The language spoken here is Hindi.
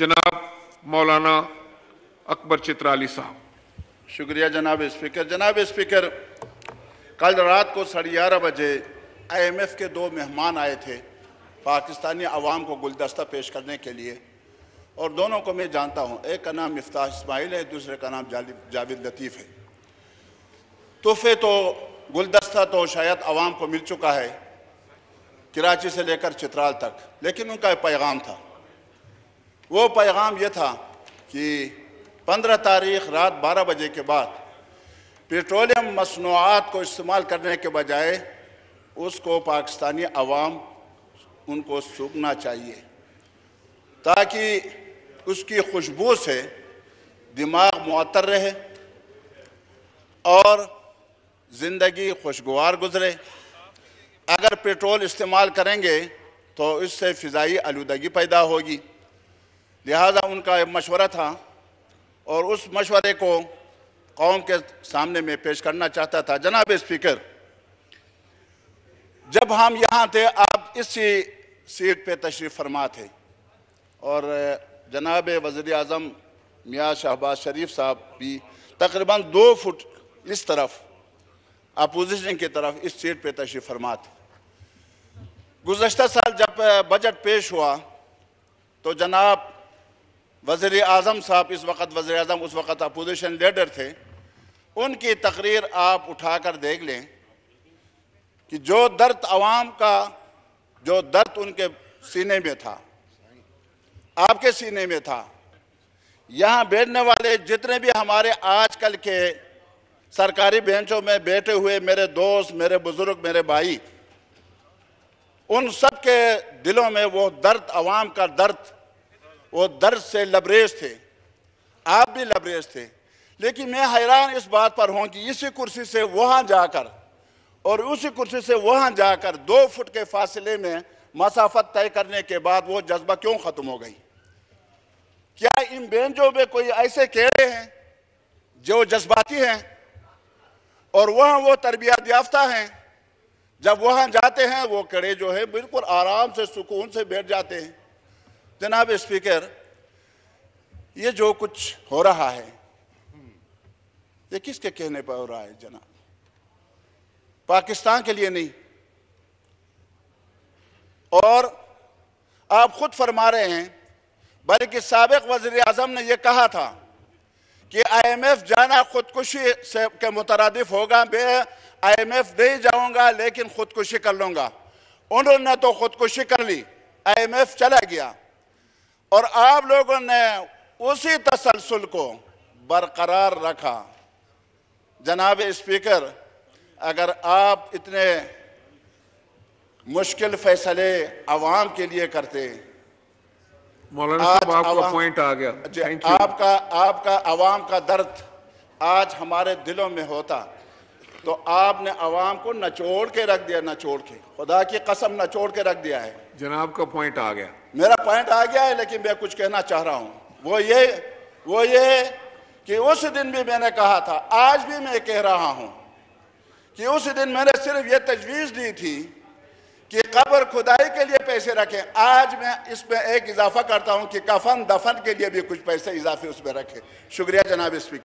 जनाब मौलाना अकबर चित्राली साहब शुक्रिया जनाब स्पीकर जनाब स्पीकर कल रात को साढ़े ग्यारह बजे आईएमएफ के दो मेहमान आए थे पाकिस्तानी आवाम को गुलदस्ता पेश करने के लिए और दोनों को मैं जानता हूँ एक का नाम मफ्ता इसमाइल है दूसरे का नाम जावेद लतीफ़ है तोहफे तो गुलदस्ता तो शायद आवाम को मिल चुका है कराची से लेकर चित्राल तक लेकिन उनका पैगाम था वो पैगाम ये था कि पंद्रह तारीख रात बारह बजे के बाद पेट्रोलियम मसनूआत को इस्तेमाल करने के बजाय उसको पाकिस्तानी अवाम उनको सूखना चाहिए ताकि उसकी खुशबू से दिमाग मअतर रहे और ज़िंदगी खुशगवार गुजरे अगर पेट्रोल इस्तेमाल करेंगे तो इससे फ़िज़ाई आलूदगी पैदा होगी लिहाजा उनका एक मशवरा था और उस मशवरे को कौम के सामने में पेश करना चाहता था जनाब स्पीकर जब हम यहाँ थे आप इसी सीट पे तशरीफ़ फरमा थे और जनाब वज़र अजम मियाँ शहबाज शरीफ साहब भी तकरीबन दो फुट इस तरफ अपोजिशन की तरफ इस सीट पे तशरीफ़ फरमा थे गुज्त साल जब बजट पेश हुआ तो जनाब वजीर अजम साहब इस वक्त वज़र अजम उस वक्त अपोजिशन लीडर थे उनकी तकरीर आप उठा कर देख लें कि जो दर्द आवाम का जो दर्द उनके सीने में था आपके सीने में था यहाँ बैठने वाले जितने भी हमारे आजकल के सरकारी बेंचों में बैठे हुए मेरे दोस्त मेरे बुजुर्ग मेरे भाई उन सब के दिलों में वो दर्द आवाम का दर्द वो दर्द से लबरेज थे आप भी लबरेज थे लेकिन मैं हैरान इस बात पर हूँ कि इसी कुर्सी से वहाँ जाकर और उसी कुर्सी से वहाँ जाकर दो फुट के फासले में मसाफत तय करने के बाद वो जज्बा क्यों ख़त्म हो गई क्या इन बेंजों में कोई ऐसे कहरे हैं जो जज्बाती हैं और वहाँ वो तरबियत याफ्ता हैं जब वहाँ जाते हैं वो कड़े जो है बिल्कुल आराम से सुकून से बैठ जाते हैं जनाब स्पीकर ये जो कुछ हो रहा है ये किसके कहने पर हो रहा है जनाब पाकिस्तान के लिए नहीं और आप खुद फरमा रहे हैं बल्कि सबक वजीर आजम ने यह कहा था कि आईएमएफ जाना खुदकुशी से के मुतरदफ होगा मैं आईएमएफ नहीं जाऊंगा लेकिन खुदकुशी कर लूंगा उन्होंने तो खुदकुशी कर ली आईएमएफ चला गया और आप लोगों ने उसी तसलसल को बरकरार रखा जनाब स्पीकर अगर आप इतने मुश्किल फैसले आवाम के लिए करते आपका पॉइंट आ गया आपका आपका आवाम का दर्द आज हमारे दिलों में होता तो आपने आवाम को नचोड़ के रख दिया नचोड़ के खुदा की कसम नचोड़ के रख दिया है जनाब का पॉइंट आ गया मेरा पॉइंट आ गया है लेकिन मैं कुछ कहना चाह रहा हूँ वो ये वो ये कि उस दिन भी मैंने कहा था आज भी मैं कह रहा हूँ कि उस दिन मैंने सिर्फ ये तजवीज़ दी थी कि कब्र खुदाई के लिए पैसे रखें आज मैं इसमें एक इजाफा करता हूं कि कफन दफन के लिए भी कुछ पैसे इजाफे उसमें रखें शुक्रिया जनाब स्पीकर